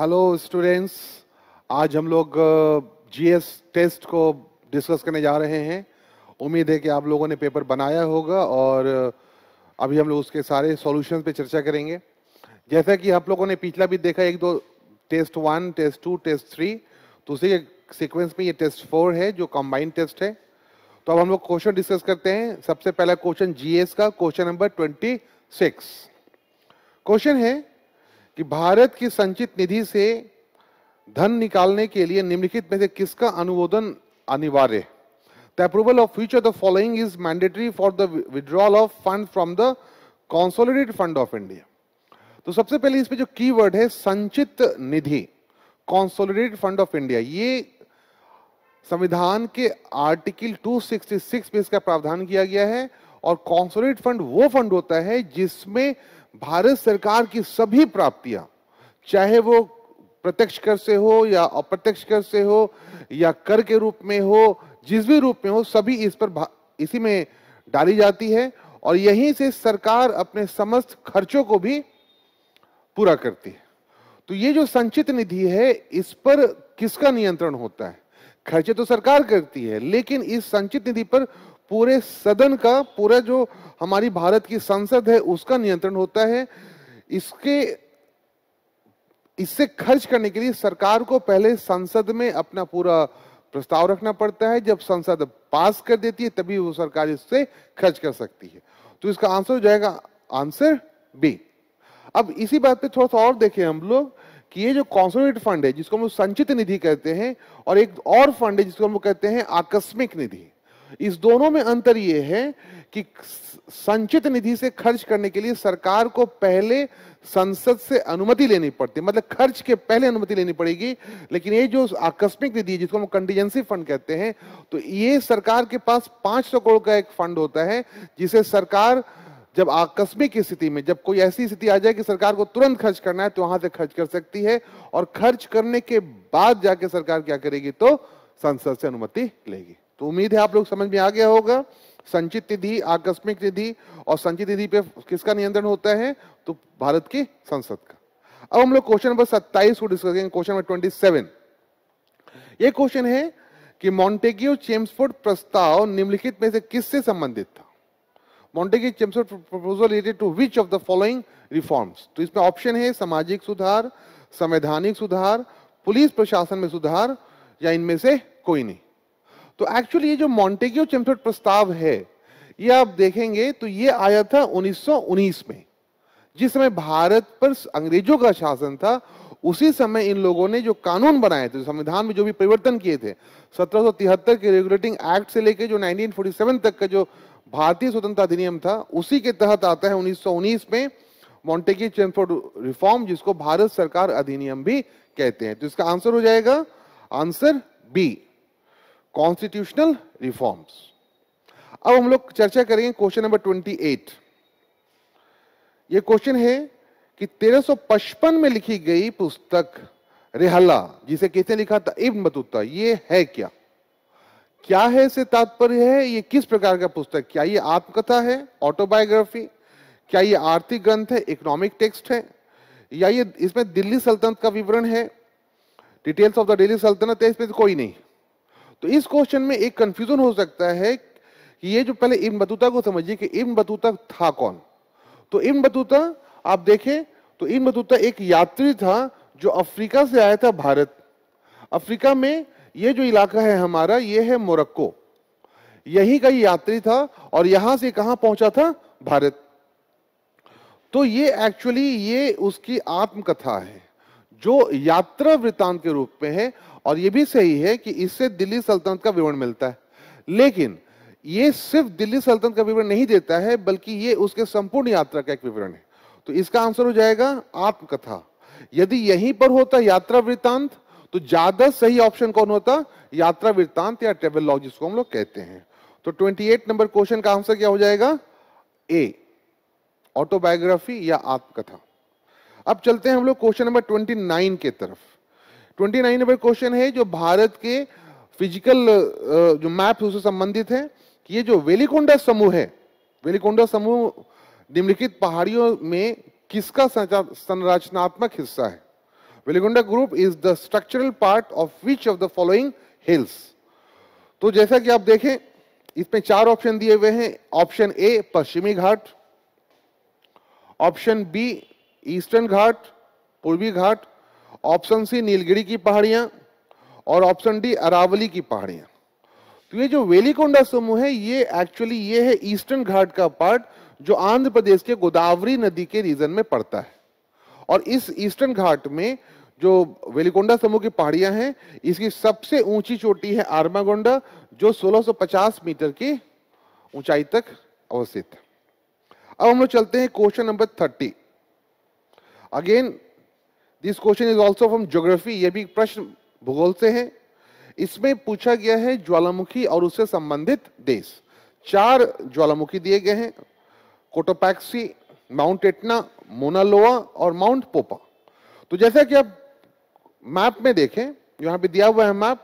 Hello students आज हम लोग जीएस uh, टेस्ट को डिस्कस करने जा रहे हैं उम्मीद है कि आप लोगों ने पेपर बनाया होगा और uh, अभी हम लोग उसके सारे सॉल्यूशंस पे चर्चा करेंगे जैसा कि आप लोगों ने पिछला भी देखा एक दो test one test two test three तो उसी के सिक्वेंस में ये टेस्ट फोर है जो कम्बाइंड टेस्ट है तो अब हम लोग क्वेश्चन डिस्कस करते हैं सबसे पहला क्वेश्चन जी का question number twenty six question है कि भारत की संचित निधि से धन निकालने के लिए निम्नलिखित में से किसका अनुमोदन अनिवार्य the approval of future the following is mandatory for the withdrawal of fund from the consolidated fund of India तो सबसे पहले इसमें जो कीवर्ड है संचित निधि कॉन्सोलिडेटेड फंड ऑफ इंडिया ये संविधान के आर्टिकल 266 में इसका प्रावधान किया गया है और कॉन्सोलिडेट फंड वो फंड होता है जिसमें भारत सरकार की सभी प्राप्तियां चाहे वो प्रत्यक्ष कर से हो या अप्रत्यक्ष कर से हो या कर के रूप में हो जिस भी रूप में हो सभी इस पर इसी में डाली जाती है और यहीं से सरकार अपने समस्त खर्चों को भी पूरा करती है तो ये जो संचित निधि है इस पर किसका नियंत्रण होता है खर्चे तो सरकार करती है लेकिन इस संचित निधि पर पूरे सदन का पूरा जो हमारी भारत की संसद है उसका नियंत्रण होता है इसके इससे खर्च करने के लिए सरकार को पहले संसद में अपना पूरा प्रस्ताव रखना पड़ता है जब संसद पास कर देती है तभी वो सरकार इससे खर्च कर सकती है तो इसका आंसर हो जाएगा आंसर बी अब इसी बात पे थोड़ा सा और देखें हम लोग कि ये जो कॉन्सोलिडेट फंड है जिसको हम लोग संचित निधि कहते हैं और एक और फंड है जिसको हम लोग कहते हैं आकस्मिक निधि इस दोनों में अंतर यह है कि संचित निधि से खर्च करने के लिए सरकार को पहले संसद से अनुमति लेनी पड़ती है मतलब खर्च के पहले अनुमति लेनी पड़ेगी लेकिन ये जो आकस्मिक निधि जिसको हम कंटीजेंसी फंड कहते हैं तो ये सरकार के पास 500 करोड़ का एक फंड होता है जिसे सरकार जब आकस्मिक स्थिति में जब कोई ऐसी स्थिति आ जाए कि सरकार को तुरंत खर्च करना है तो वहां से खर्च कर सकती है और खर्च करने के बाद जाके सरकार क्या करेगी तो संसद से अनुमति लेगी तो उम्मीद है आप लोग समझ में आ गया होगा संचित निधि आकस्मिक निधि और संचित निधि पे किसका नियंत्रण होता है तो भारत की संसद का अब हम लोग क्वेश्चन नंबर सत्ताईस को डिस्कस करेंगे क्वेश्चन नंबर सेवन ये क्वेश्चन है कि मॉन्टेग्यू चेम्सफोर्ड प्रस्ताव निम्नलिखित में से किससे संबंधित था Montagu Chelmsford proposal related to which of the following reforms तो इसमें ऑप्शन है सामाजिक सुधार संवैधानिक सुधार पुलिस प्रशासन में सुधार या इनमें से कोई नहीं तो एक्चुअली ये जो मॉन्टेग्यू चिमफेड प्रस्ताव है ये आप देखेंगे तो ये आया था 1919 में जिस समय भारत पर अंग्रेजों का शासन था उसी समय इन लोगों ने जो कानून बनाए थे संविधान में जो भी परिवर्तन किए थे 1773 के रेगुलेटिंग एक्ट से लेकर जो 1947 तक का जो भारतीय स्वतंत्रता अधिनियम था उसी के तहत आता है 1919 में मॉन्टेगी चेम्फोर्ड रिफॉर्म जिसको भारत सरकार अधिनियम भी कहते हैं तो इसका आंसर हो जाएगा आंसर बी कॉन्स्टिट्यूशनल रिफॉर्म्स अब हम लोग चर्चा करेंगे क्वेश्चन नंबर 28 ये क्वेश्चन है कि 1355 में लिखी गई पुस्तक रेहला जिसे किसने लिखा था इब्न बतूता ये है क्या क्या है इसे तात्पर्य है ये किस प्रकार का पुस्तक क्या ये आत्मकथा है ऑटोबायोग्राफी क्या ये आर्थिक ग्रंथ है इकोनॉमिक टेक्स्ट है या ये इसमें दिल्ली सल्तनत का विवरण है डिटेल्स ऑफ द दिल्ली सल्तनत है इसमें कोई नहीं तो इस क्वेश्चन में एक कंफ्यूजन हो सकता है कि ये जो पहले इब्न बतूता को समझिए कि इब्न बतूता था कौन तो इब्न बतूता आप देखें तो इब्न बतूता एक यात्री था जो अफ्रीका से आया था भारत अफ्रीका में ये जो इलाका है हमारा ये है मोरक्को यही का ये यात्री था और यहां से कहां पहुंचा था भारत तो ये एक्चुअली ये उसकी आत्मकथा है जो यात्रा वृत्तांत के रूप में है और यह भी सही है कि इससे दिल्ली सल्तनत का विवरण मिलता है लेकिन ये सिर्फ दिल्ली सल्तनत का विवरण नहीं देता है बल्कि ये उसके संपूर्ण यात्रा का एक विवरण है तो इसका आंसर हो जाएगा आत्मकथा यदि यहीं पर होता यात्रा वृत्तांत तो ज्यादा सही ऑप्शन कौन होता यात्रा वृत्तांत या ट्रेवलॉग जिसको हम लोग कहते हैं तो 28 नंबर क्वेश्चन का आंसर क्या हो जाएगा ए ऑटोबायोग्राफी या आत्मकथा अब चलते हैं हम लोग क्वेश्चन नंबर ट्वेंटी नाइन के तरफ ट्वेंटी नाइन नंबर क्वेश्चन है जो भारत के फिजिकल जो मैप उससे संबंधित है कि ये जो वेलीकोंडा समूह है वेलीकोंडा समूह निम्नलिखित पहाड़ियों में किसका संरचनात्मक हिस्सा है Velikonda group is the structural part of which of the following hills तो जैसा कि आप देखें इसमें चार ऑप्शन दिए हुए हैं ऑप्शन ए पश्चिमी घाट ऑप्शन बी ईस्टर्न घाट पूर्वी घाट ऑप्शन सी नीलगिरी की पहाड़ियां और ऑप्शन डी अरावली की पहाड़ियां तो ये जो वेलीकोंडा समूह है ये एक्चुअली ये है ईस्टर्न घाट का पार्ट जो आंध्र प्रदेश के गोदावरी नदी के रीजन में पड़ता है और इस ईस्टर्न घाट में जो वेलीकोंडा समूह की पहाड़ियां हैं इसकी सबसे ऊंची चोटी है आर्मागोंडा जो 1650 मीटर की ऊंचाई तक अवस्थित है अब हम लोग चलते हैं question number thirty again this question is also from geography ये भी प्रश्न भूगोल से है इसमें पूछा गया है ज्वालामुखी और उससे संबंधित देश चार ज्वालामुखी दिए गए हैं कोटोपैक्सी माउंट एटना मोनालोआ और माउंट पोपा तो जैसा कि आप मैप में देखें यहां पे दिया हुआ है मैप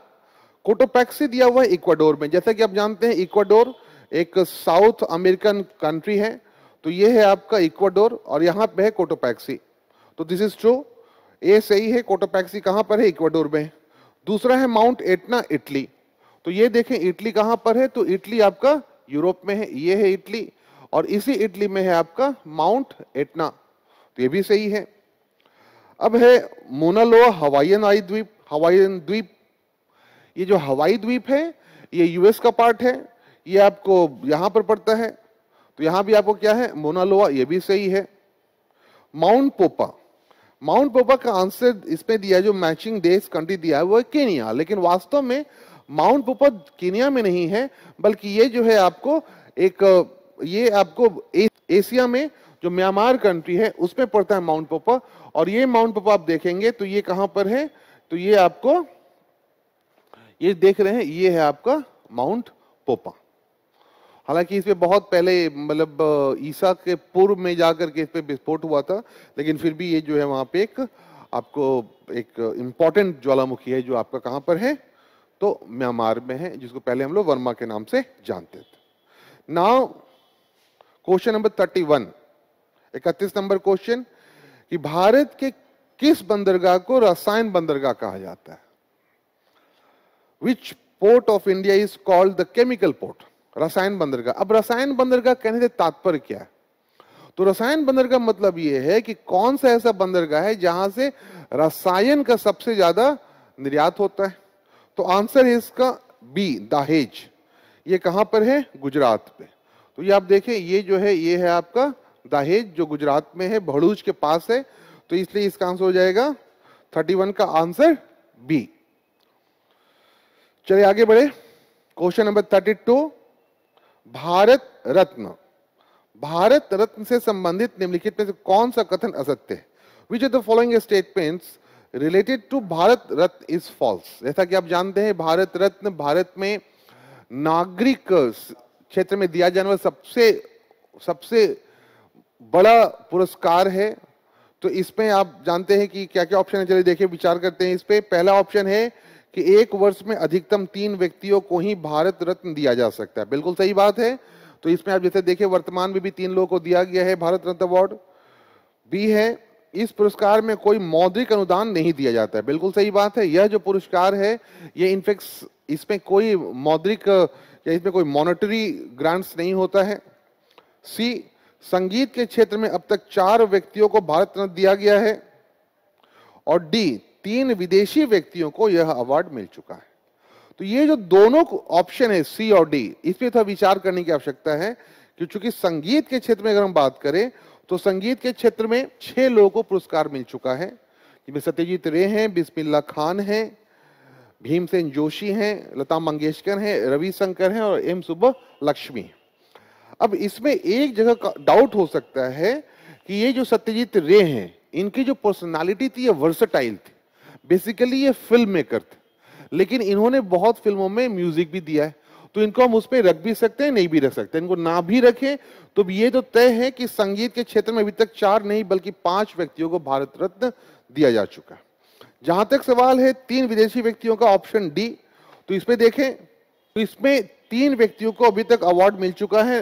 कोटोपैक्सी दिया हुआ है इक्वाडोर में जैसा कि आप जानते हैं इक्वाडोर एक साउथ अमेरिकन कंट्री है तो ये है आपका इक्वाडोर और यहां पे है कोटोपैक्सी तो दिस इज ट्रू ए सही है कोटोपैक्सी कहां पर है इक्वाडोर में दूसरा है माउंट एटना इटली तो ये देखें इटली कहां पर है तो इटली आपका यूरोप में है ये है इटली और इसी इटली में है आपका माउंट एटना तो ये भी सही है अब है मोनालोआ हवाईन आई द्वीप हवाईन द्वीप ये जो हवाई द्वीप है ये यूएस का पार्ट है ये आपको यहां पर पड़ता है तो यहां भी आपको क्या है मोनालोआ ये भी सही है माउंट पोपा माउंट बोबा का आंसर इसमें दिया जो मैचिंग देश कंट्री दिया है वो है केनिया लेकिन वास्तव में माउंट बोबा केनिया में नहीं है बल्कि ये जो है आपको एक ये आपको ए, एशिया में जो म्यांमार कंट्री है उसमें पड़ता है माउंट पोपा और ये माउंट पोपा आप देखेंगे तो ये कहाँ पर है तो ये आपको ये देख रहे हैं ये है आपका माउंट पोपा हालांकि इस पर बहुत पहले मतलब ईसा के पूर्व में जाकर के इस पे विस्फोट हुआ था लेकिन फिर भी ये जो है वहाँ पे एक आपको एक इम्पॉर्टेंट ज्वालामुखी है जो आपका कहाँ पर है तो म्यांमार में है जिसको पहले हम लोग वर्मा के नाम से जानते थे now question number thirty one इकतीस नंबर क्वेश्चन कि भारत के किस बंदरगाह को रसायन बंदरगाह कहा जाता है which port of India is called the chemical port रसायन बंदरगाह अब रसायन बंदरगाह कहने से तात्पर्य क्या है तो रसायन बंदरगाह मतलब यह है कि कौन सा ऐसा बंदरगाह है जहां से रसायन का सबसे ज्यादा निर्यात होता है तो आंसर है इसका बी दाहेज ये कहां पर है गुजरात पे तो ये आप देखें ये जो है ये है आपका दाहेज जो गुजरात में है भड़ूच के पास है तो इसलिए इसका आंसर हो जाएगा थर्टी वन का आंसर बी चलिए आगे बढ़े question number thirty two Bharat Ratna Bharat Ratna से संबंधित निम्नलिखित में से कौन सा कथन असत्य है which are the following statements related to Bharat Ratna is false जैसा कि आप जानते हैं भारत रत्न भारत में नागरिक क्षेत्र में दिया जाने वाला सबसे सबसे बड़ा पुरस्कार है तो इसमें आप जानते हैं कि क्या क्या ऑप्शन है चलिए देखिए विचार करते हैं इस पर पहला ऑप्शन है कि एक वर्ष में अधिकतम तीन व्यक्तियों को ही भारत रत्न दिया जा सकता है बिल्कुल सही बात है तो इसमें आप जैसे देखें वर्तमान में भी तीन लोगों को दिया गया है भारत रत्न अवार्ड बी है इस पुरस्कार में कोई मौद्रिक अनुदान नहीं दिया जाता है बिल्कुल सही बात है यह जो पुरस्कार है ये इनफेक्ट इसमें कोई मौद्रिक या इसमें कोई मॉनिटरी ग्रांट्स नहीं होता है सी संगीत के क्षेत्र में अब तक चार व्यक्तियों को भारत रत्न दिया गया है और डी तीन विदेशी व्यक्तियों को यह अवार्ड मिल चुका है तो ये जो दोनों ऑप्शन है सी और डी इसमें थोड़ा विचार करने की आवश्यकता है कि चूंकि संगीत के क्षेत्र में अगर हम बात करें तो संगीत के क्षेत्र में छह लोगों को पुरस्कार मिल चुका है जिसमें सत्यजीत रे हैं बिस्मिल्ला खान हैं भीमसेन जोशी हैं लता मंगेशकर हैं रविशंकर हैं और एम सुबह लक्ष्मी अब इसमें एक जगह का डाउट हो सकता है कि ये जो सत्यजीत रे हैं इनकी जो पर्सनालिटी थी ये वर्सटाइल थी बेसिकली ये फिल्म मेकर थे लेकिन इन्होंने बहुत फिल्मों में म्यूजिक भी दिया है तो इनको हम उस पर रख भी सकते हैं नहीं भी रख सकते इनको ना भी रखें तो ये तो तय है कि संगीत के क्षेत्र में अभी तक चार नहीं बल्कि पांच व्यक्तियों को भारत रत्न दिया जा चुका है जहां तक सवाल है तीन विदेशी व्यक्तियों का ऑप्शन डी तो इसमें देखें तो इसमें तीन व्यक्तियों को अभी तक अवार्ड मिल चुका है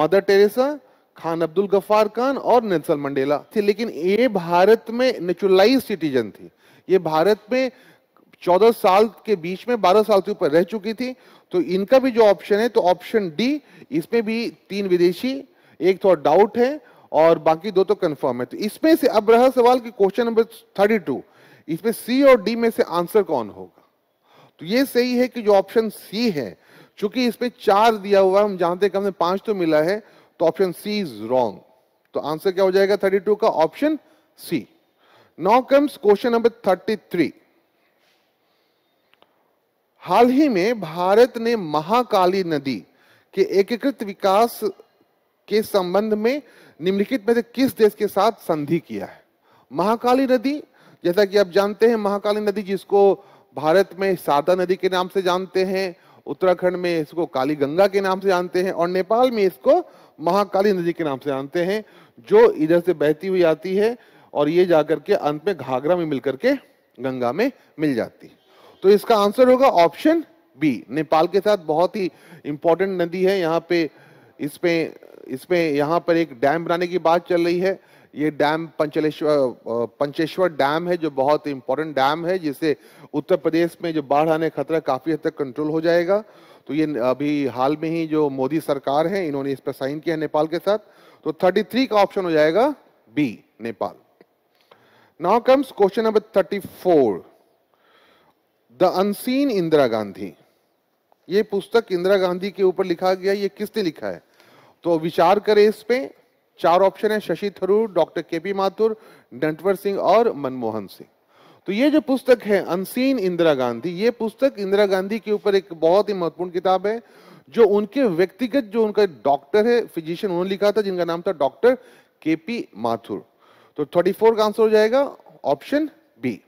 मदर टेरेसा खान अब्दुल गफार खान और नेल्सन मंडेला थे लेकिन ये भारत में नेचुरलाइज सिटीजन थी ये भारत में चौदह साल के बीच में बारह साल के ऊपर रह चुकी थी तो इनका भी जो ऑप्शन है तो ऑप्शन डी इसमें भी तीन विदेशी एक तो डाउट है और बाकी दो तो कंफर्म है तो इसमें से अब रहा सवाल कि क्वेश्चन नंबर थर्टी टू इसमें सी और डी में से आंसर कौन होगा तो ये सही है कि जो ऑप्शन सी है चूंकि इसमें चार दिया हुआ हम जानते हैं कि पांच तो मिला है तो ऑप्शन सी इज रॉन्ग तो आंसर क्या हो जाएगा थर्टी टू का option C now comes question number three हाल ही में भारत ने महाकाली नदी के एकीकृत विकास के संबंध में निम्नलिखित में से किस देश के साथ संधि किया है महाकाली नदी जैसा कि आप जानते हैं महाकाली नदी जिसको भारत में सादा नदी के नाम से जानते हैं उत्तराखंड में इसको काली गंगा के नाम से जानते हैं और नेपाल में इसको महाकाली नदी के नाम से जानते हैं जो इधर से बहती हुई आती है और ये जाकर के अंत में घाघरा में मिलकर के गंगा में मिल जाती है तो इसका आंसर होगा ऑप्शन बी नेपाल के साथ बहुत ही इंपॉर्टेंट नदी है यहाँ पे इसमें इसमें यहाँ पर एक डैम बनाने की बात चल रही है ये डैम पंचलेश्वर पंचेश्वर डैम है जो बहुत इंपॉर्टेंट डैम है जिससे उत्तर प्रदेश में जो बाढ़ आने खतरा काफ़ी हद तक कंट्रोल हो जाएगा तो ये अभी हाल में ही जो मोदी सरकार है इन्होंने इस पर साइन किया है नेपाल के साथ तो 33 का ऑप्शन हो जाएगा B Nepal Now comes question number 34. The Unseen Indira Gandhi. ये पुस्तक इंदिरा गांधी के ऊपर लिखा गया ये किसने लिखा है तो विचार करें इस पे चार ऑप्शन है Shashi Tharoor doctor K P Mathur Natwar Singh और मनमोहन सिंह तो ये जो पुस्तक है अनसीन इंदिरा गांधी ये पुस्तक इंदिरा गांधी के ऊपर एक बहुत ही महत्वपूर्ण किताब है जो उनके व्यक्तिगत जो उनका डॉक्टर है फिजिशियन उन्होंने लिखा था जिनका नाम था डॉक्टर के पी माथुर तो 34 का आंसर हो जाएगा option B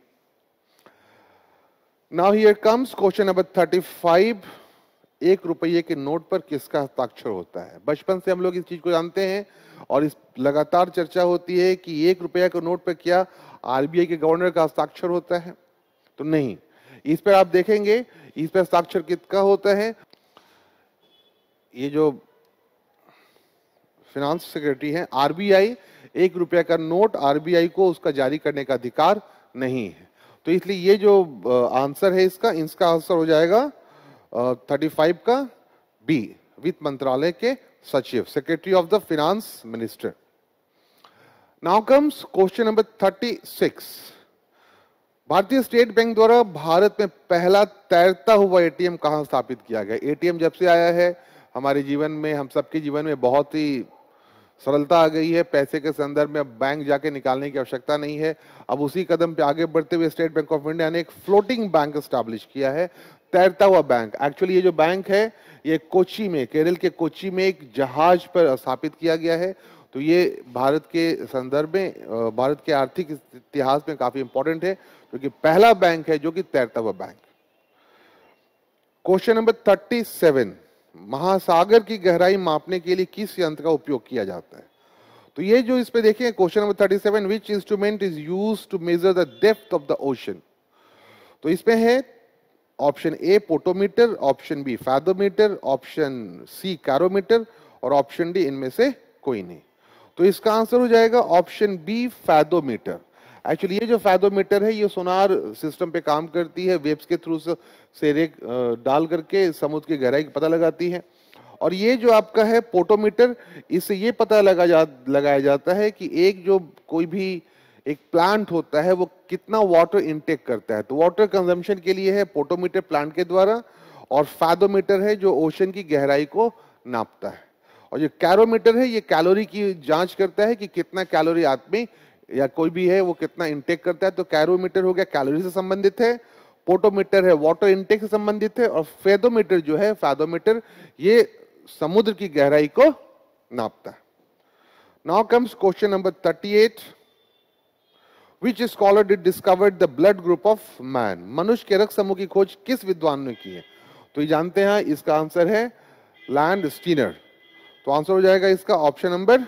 now here comes question number 35 एक रुपये के नोट पर किसका हस्ताक्षर होता है बचपन से हम लोग इस चीज को जानते हैं और इस लगातार चर्चा होती है कि एक रुपया के नोट पर क्या आरबीआई के गवर्नर का हस्ताक्षर होता है तो नहीं इस पर आप देखेंगे इस पर हस्ताक्षर कितना होता है ये जो फिनांस सेक्रेटरी है आरबीआई एक रुपया का नोट आरबीआई को उसका जारी करने का अधिकार नहीं है तो इसलिए ये जो आंसर है इसका इसका आंसर हो जाएगा थर्टी फाइव का बी वित्त मंत्रालय के सचिव secretary of the finance minister now comes question number thirty six भारतीय स्टेट बैंक द्वारा भारत में पहला तैरता हुआ एटीएम कहां स्थापित किया गया एटीएम जब से आया है हमारे जीवन में हम सबके जीवन में बहुत ही सरलता आ गई है पैसे के संदर्भ में अब बैंक जाके निकालने की आवश्यकता नहीं है अब उसी कदम पे आगे बढ़ते हुए स्टेट बैंक ऑफ इंडिया ने एक फ्लोटिंग बैंक स्टैब्लिश किया है तैरता हुआ बैंक एक्चुअली ये जो बैंक है ये कोची में केरल के कोची में एक जहाज पर स्थापित किया गया है तो ये भारत के संदर्भ में भारत के आर्थिक इतिहास में काफी इंपॉर्टेंट है क्योंकि तो पहला बैंक है जो कि तैरता हुआ bank question number thirty seven महासागर की गहराई मापने के लिए किस यंत्र का उपयोग किया जाता है तो ये जो इस पे देखिए question number seven which instrument is use to measure the depth of the ocean तो इसमें है option A potometer option B fathometer option C carometer और ऑप्शन डी इनमें से कोई नहीं तो इसका आंसर हो जाएगा ऑप्शन बी फैदोमीटर एक्चुअली ये जो फैदोमीटर है ये सोनार सिस्टम पे काम करती है वेब्स के थ्रू से रेक डाल करके समुद्र की गहराई पता लगाती है और ये जो आपका है पोटोमीटर इससे ये पता लगा जा लगाया जाता है कि एक जो कोई भी एक प्लांट होता है वो कितना वाटर इनटेक करता है तो वाटर कंजम्पशन के लिए है पोटोमीटर प्लांट के द्वारा और फैदोमीटर है जो ओशन की गहराई को नापता है और जो कैरोमीटर है ये कैलोरी की जांच करता है कि कितना कैलोरी आदमी या कोई भी है वो कितना इंटेक करता है तो कैरोमीटर हो गया कैलोरी से संबंधित है पोटोमीटर है वाटर इंटेक से संबंधित है और फेदोमीटर जो है फैदोमीटर ये समुद्र की गहराई को नापता है now comes question number 38 which scholar did discover the blood group of man मनुष्य के रक्त समूह की खोज किस विद्वान ने की है तो ये जानते हैं इसका आंसर है लैंड स्टीनर तो आंसर हो जाएगा इसका option number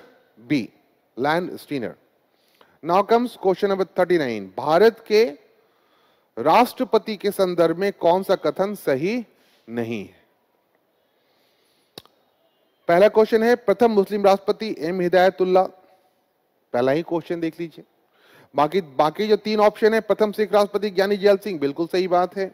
B Landsteiner now comes question number nine Bharat के राष्ट्रपति के संदर्भ में कौन सा कथन सही नहीं है पहला क्वेश्चन है प्रथम मुस्लिम राष्ट्रपति एम हिदायतुल्ला पहला ही क्वेश्चन देख लीजिए बाकी बाकी जो तीन ऑप्शन है प्रथम सिख राष्ट्रपति ज्ञानी जयाल सिंह बिल्कुल सही बात है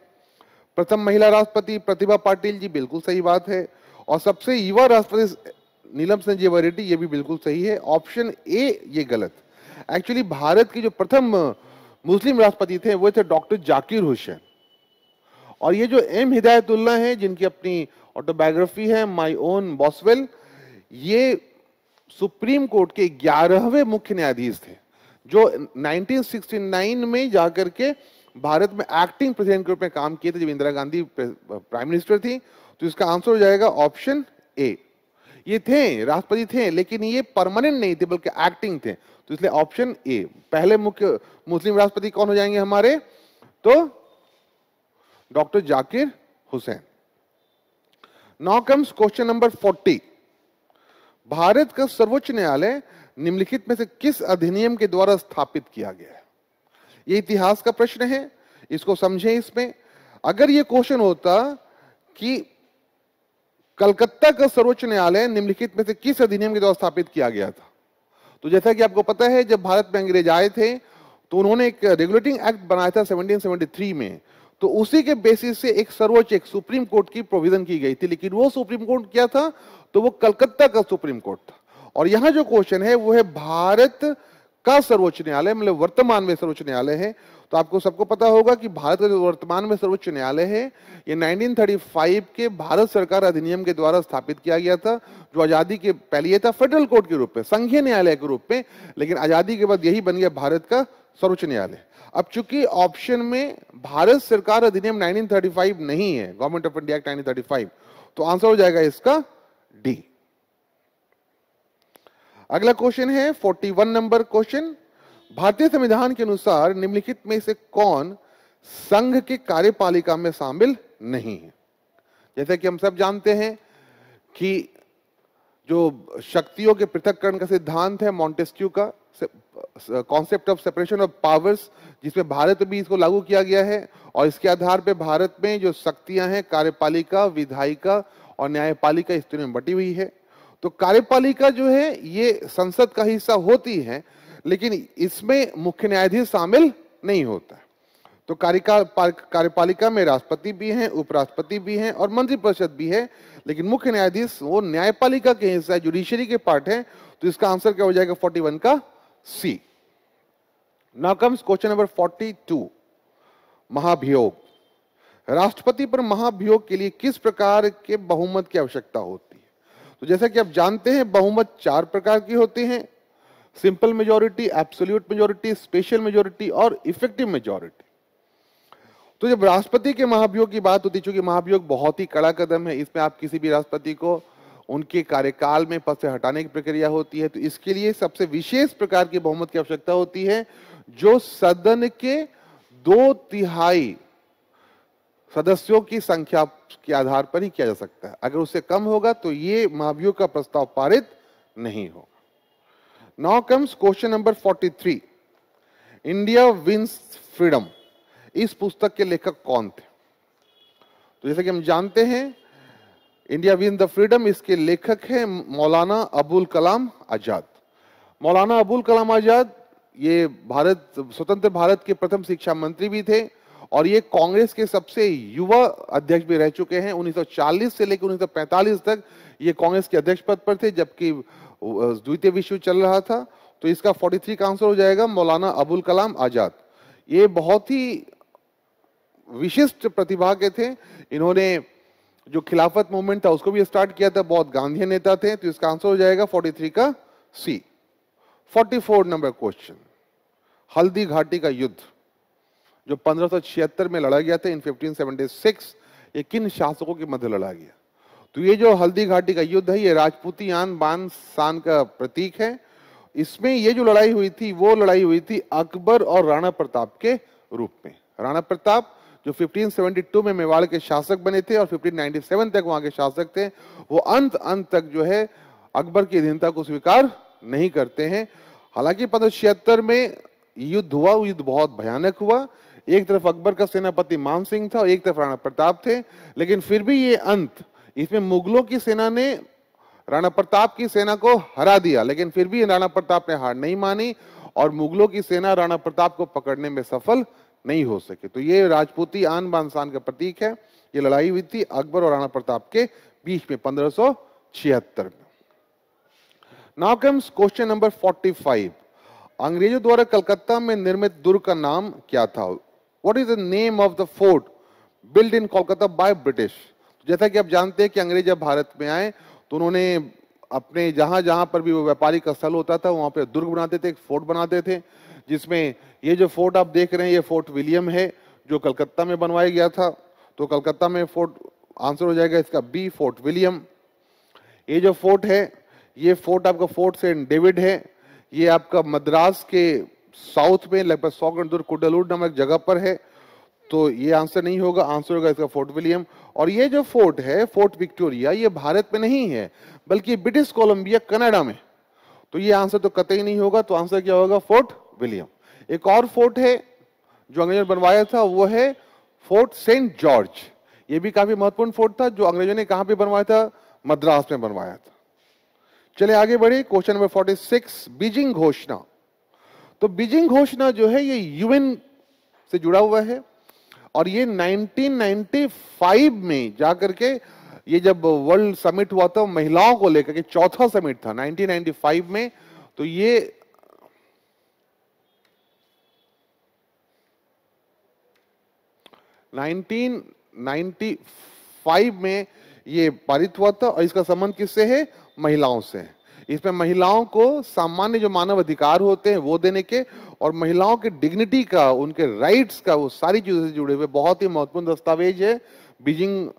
प्रथम महिला राष्ट्रपति प्रतिभा पाटिल जी बिल्कुल सही बात है और सबसे युवा राष्ट्रपति नीलम संजीव रेड्डी ये भी बिल्कुल सही है ऑप्शन ए ये गलत है एक्चुअली भारत के जो प्रथम मुस्लिम राष्ट्रपति थे वो थे डॉक्टर जाकिर हुसैन और ये जो एम हिदायतुल्ला हैं जिनकी अपनी ऑटोबायोग्राफी है माय ओन बॉसवेल ये सुप्रीम कोर्ट के ग्यारहवें मुख्य न्यायाधीश थे जो 1969 में जाकर के भारत में एक्टिंग प्रेसिडेंट के रूप में काम किए थे जब इंदिरा गांधी प्राइम मिनिस्टर थी तो इसका आंसर हो जाएगा ऑप्शन ए ये थे राष्ट्रपति थे लेकिन ये परमानेंट नहीं थे बल्कि एक्टिंग थे तो इसलिए ऑप्शन ए पहले मुख्य मुस्लिम राष्ट्रपति कौन हो जाएंगे हमारे तो doctor Zakir Hussain now comes question number forty Bharat का सर्वोच्च न्यायालय निम्नलिखित में से किस अधिनियम के द्वारा स्थापित किया गया है ये इतिहास का प्रश्न है इसको समझें इसमें अगर ये क्वेश्चन होता कि कलकत्ता का सर्वोच्च न्यायालय निम्नलिखित में से किस अधिनियम के द्वारा स्थापित किया गया था तो जैसा कि आपको पता है जब भारत में अंग्रेज आए थे तो उन्होंने एक रेगुलेटिंग एक्ट बनाया था 1773 में तो उसी के बेसिस से एक सर्वोच्च एक सुप्रीम कोर्ट की प्रोविजन की गई थी लेकिन वो सुप्रीम कोर्ट क्या था तो वो कलकत्ता का सुप्रीम कोर्ट था और यहां जो क्वेश्चन है वो है भारत का सर्वोच्च न्यायालय मतलब वर्तमान में सर्वोच्च न्यायालय है तो आपको सबको पता होगा कि भारत का जो वर्तमान में सर्वोच्च न्यायालय है ये 1935 के भारत सरकार अधिनियम के द्वारा स्थापित किया गया था जो आज़ादी के पहले ये था फेडरल कोर्ट के रूप में संघीय न्यायालय के रूप में लेकिन आज़ादी के बाद यही बन गया भारत का सर्वोच्च न्यायालय अब चूंकि ऑप्शन में भारत सरकार अधिनियम 1935 नहीं है गवर्नमेंट ऑफ इंडिया एक्ट 1935 तो आंसर हो जाएगा इसका डी अगला क्वेश्चन है 41 नंबर क्वेश्चन भारतीय संविधान के अनुसार निम्नलिखित में से कौन संघ के कार्यपालिका में शामिल नहीं है जैसे कि हम सब जानते हैं कि जो शक्तियों के पृथककरण का सिद्धांत है मॉन्टेस्क्यू का concept of separation of powers जिसमें भारत भी इसको लागू किया गया है और इसके आधार पर भारत में जो शक्तियां हैं कार्यपालिका विधायिका और न्यायपालिका इस तरह में बटी हुई है तो कार्यपालिका जो है ये संसद का हिस्सा होती है लेकिन इसमें मुख्य न्यायाधीश शामिल नहीं होता है तो कार्यपालिका में राष्ट्रपति भी हैं उपराष्ट्रपति भी हैं और मंत्रिपरिषद भी है लेकिन मुख्य न्यायाधीश वो न्यायपालिका के हिस्सा है जुडिशियरी के पार्ट है तो इसका आंसर क्या हो जाएगा वन का C now comes question number two महाभियोग राष्ट्रपति पर महाभियोग के लिए किस प्रकार के बहुमत की आवश्यकता होती है तो जैसा कि आप जानते हैं बहुमत चार प्रकार की होती है simple majority absolute majority special majority और इफेक्टिव मेजोरिटी तो जब राष्ट्रपति के महाभियोग की बात होती चूंकि महाभियोग बहुत ही कड़ा कदम है इसमें आप किसी भी राष्ट्रपति को उनके कार्यकाल में पद से हटाने की प्रक्रिया होती है तो इसके लिए सबसे विशेष प्रकार की बहुमत की आवश्यकता होती है जो सदन के दो तिहाई सदस्यों की संख्या के आधार पर ही किया जा सकता है अगर उससे कम होगा तो ये महाभियोग का प्रस्ताव पारित नहीं होगा Now comes question number 43. india wins freedom इस पुस्तक के लेखक कौन थे तो जैसे कि हम जानते हैं इंडिया विन द फ्रीडम इसके लेखक हैं मौलाना अबुल कलाम आजाद मौलाना अबुल कलाम आजाद ये भारत स्वतंत्र भारत के प्रथम शिक्षा मंत्री भी थे और ये कांग्रेस के सबसे युवा अध्यक्ष भी रह चुके हैं 1940 से लेकर 1945 तक ये कांग्रेस के अध्यक्ष पद पर थे जबकि द्वितीय विश्व चल रहा था तो इसका 43 का आंसर हो जाएगा मौलाना अबुल कलाम आज़ाद ये बहुत ही विशिष्ट प्रतिभा के थे इन्होंने जो खिलाफत मूवमेंट था उसको भी स्टार्ट किया था बहुत गांधी नेता थे तो इसका आंसर हो जाएगा 43 का सी 44 नंबर क्वेश्चन हल्दी घाटी का युद्ध जो 1576 में लड़ा गया था इन 1576 ये किन शासकों के मध्य लड़ा गया तो ये जो हल्दी घाटी का युद्ध है ये राजपूती आन बान शान का प्रतीक है इसमें ये जो लड़ाई हुई थी वो लड़ाई हुई थी अकबर और राणा प्रताप के रूप में राणा प्रताप जो 1572 में मेवाड़ के शासक बने थे और 1597 तक वहां के शासक थे वो अंत अंत तक जो है अकबर की अधीनता को स्वीकार नहीं करते हैं हालांकि पंद्रह में युद्ध हुआ युद्ध बहुत भयानक हुआ एक तरफ अकबर का सेनापति मान सिंह था और एक तरफ राणा प्रताप थे लेकिन फिर भी ये अंत इसमें मुगलों की सेना ने राणा प्रताप की सेना को हरा दिया लेकिन फिर भी राणा प्रताप ने हार नहीं मानी और मुगलों की सेना राणा प्रताप को पकड़ने में सफल नहीं हो सके तो ये राजपूती आन बानसान का प्रतीक है ये लड़ाई हुई थी अकबर और राणा प्रताप के बीच में पंद्रह में नाउ कम्स क्वेश्चन नंबर 45 अंग्रेजों द्वारा कलकत्ता में निर्मित दुर्ग का नाम क्या था what is the name of the fort build in Kolkata by British जैसा कि आप जानते हैं कि अंग्रेज जब भारत में आए तो उन्होंने अपने जहां जहां पर भी वो व्यापारिक स्थल होता था वहां पर दुर्ग बनाते थे एक फोर्ट बनाते थे जिसमें ये जो फोर्ट आप देख रहे हैं ये फोर्ट विलियम है जो कलकत्ता में बनवाया गया था तो कलकत्ता में फोर्ट आंसर हो जाएगा इसका बी फोर्ट विलियम ये जो फोर्ट है ये फोर्ट आपका फोर्ट सेंट डेविड है ये आपका मद्रास के साउथ में लगभग सौ दूर कुडलूर नामक जगह पर है तो ये आंसर नहीं होगा आंसर होगा इसका फोर्ट विलियम और ये जो फोर्ट है फोर्ट विक्टोरिया ये भारत में नहीं है बल्कि ब्रिटिश कोलंबिया कनाडा में तो ये आंसर तो कतई नहीं होगा तो आंसर क्या होगा फोर्ट विलियम एक और फोर्ट है जो अंग्रेजों ने बनवाया था वो है फोर्ट सेंट जॉर्ज ये भी काफी महत्वपूर्ण फोर्ट था जो अंग्रेजों ने कहाँ पे बनवाया था मद्रास में बनवाया था चले आगे बढ़े क्वेश्चन नंबर 46 बीजिंग घोषणा तो बीजिंग घोषणा जो है ये यूएन से जुड़ा हुआ है और ये 1995 में जाकर के ये जब वर्ल्ड समिट हुआ था महिलाओं को लेकर के चौथा समिट था 1995 में तो ये नाइनटीन में ये पारित हुआ था और इसका संबंध किससे है महिलाओं से है इसमें महिलाओं को सामान्य जो मानव अधिकार होते हैं वो देने के और महिलाओं के डिग्निटी का उनके राइट्स का वो सारी चीज़ों से जुड़े हुए बहुत ही महत्वपूर्ण दस्तावेज है बीजिंग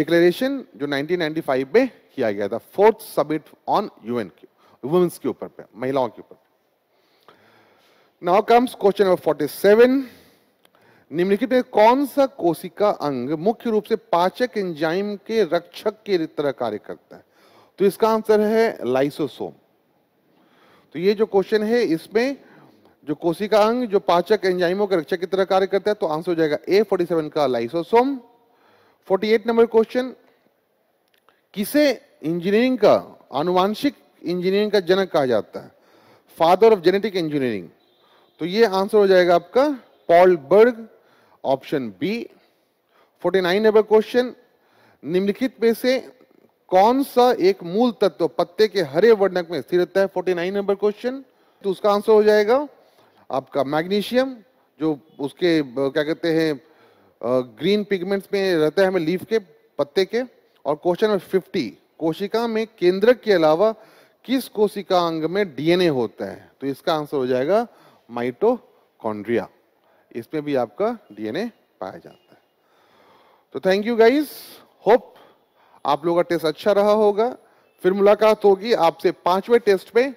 डिक्लेरेशन जो 1995 में किया गया था fourth summit on UN women's के ऊपर महिलाओं के ऊपर now comes question number forty निम्नलिखित में कौन सा कोशिका अंग मुख्य रूप से पाचक एंजाइम के रक्षक के तरह कार्य करता है तो इसका आंसर है लाइसोसोम तो ये जो क्वेश्चन है इसमें जो कोशिका अंग जो पाचक एंजाइमों के रक्षक की तरह कार्य करता है तो आंसर हो जाएगा ए फोर्टी सेवन का lysosome forty eight number question किसे इंजीनियरिंग का आनुवांशिक इंजीनियरिंग का जनक कहा जाता है फादर ऑफ जेनेटिक इंजीनियरिंग तो ये आंसर हो जाएगा आपका Paul Berg option B 49 number question निम्नलिखित में से कौन सा एक मूल तत्व पत्ते के हरे वर्णक में स्थिर रहता है 49 नंबर क्वेश्चन तो उसका आंसर हो जाएगा आपका मैग्नीशियम जो उसके क्या कहते हैं ग्रीन पिगमेंट्स में रहता है हमें लीफ के पत्ते के और क्वेश्चन नंबर फिफ्टी कोशिका में केंद्रक के अलावा किस कोशिका अंग में डीएनए होता है तो इसका आंसर हो जाएगा माइटोकॉन्ड्रिया इसमें भी आपका डीएनए पाया जाता है तो थैंक यू गाइस होप आप लोगों का टेस्ट अच्छा रहा होगा फिर मुलाकात होगी आपसे पांचवें टेस्ट में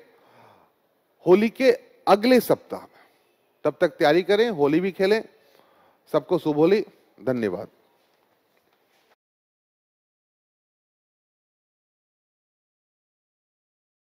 होली के अगले सप्ताह में तब तक तैयारी करें होली भी खेलें सबको शुभ होली धन्यवाद